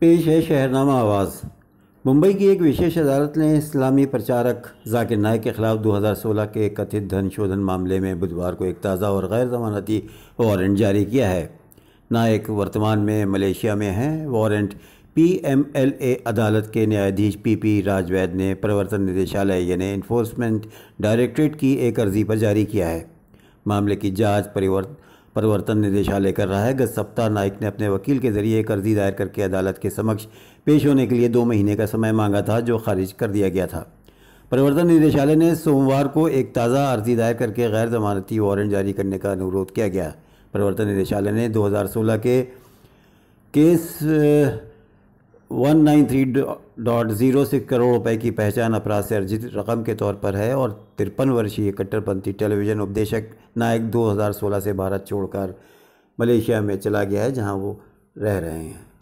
پیش ہے شہرنامہ آواز ممبئی کی ایک وشیش عدالت نے اسلامی پرچارک ذاکر نائک کے خلاف دو ہزار سولہ کے کتھت دھن شودھن معاملے میں بدھوار کو ایک تازہ اور غیر ضمانتی وارنٹ جاری کیا ہے نائک ورتمان میں ملیشیا میں ہیں warrant P M L A عدالت کے نیادیش پی پی راج وید نے پرورتن ندیشالیہ یعنی انفورسمنٹ ڈائریکٹریٹ کی ایک عرضی پر جاری کیا ہے معاملے کی جانچ پرورتن لے کر رہا ہے گت سپتا نائک نے اپنے وکیل کے ذریعے ایک عرضی دائر کر کے عدالت کے سمکش پیش ہونے کے لیے دو مہینے کا سمے مانگا تھا جو خارج کر دیا گیا تھا پرورتن ندیشالیہ نے سوموار کو ایک تازہ عرضی دائر کر کے غیر ضمانتی وارنٹ جاری کرنے کا انور کیا گیا پرورتن پرورتنشال نے دو ہزار سولہ کے case one nine three dot zero six crore روپے کی پہچان افراد سے ارجت رقم کے طور پر ہے اور ترپن ورشی پنتھی ٹیلی ویژن اپدیشک نائک دو ہزار سولہ سے بھارت چھوڑ کر ملیشیا میں چلا گیا ہے جہاں وہ رہ رہے ہیں